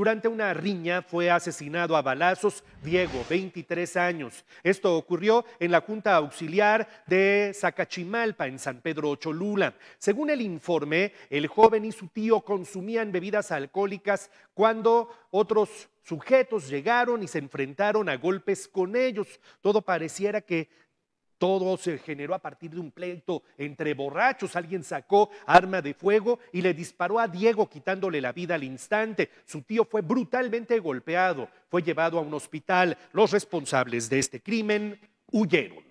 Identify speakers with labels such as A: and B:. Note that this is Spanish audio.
A: Durante una riña fue asesinado a balazos Diego, 23 años. Esto ocurrió en la Junta Auxiliar de Zacachimalpa, en San Pedro Cholula. Según el informe, el joven y su tío consumían bebidas alcohólicas cuando otros sujetos llegaron y se enfrentaron a golpes con ellos. Todo pareciera que todo se generó a partir de un pleito entre borrachos. Alguien sacó arma de fuego y le disparó a Diego quitándole la vida al instante. Su tío fue brutalmente golpeado, fue llevado a un hospital. Los responsables de este crimen huyeron.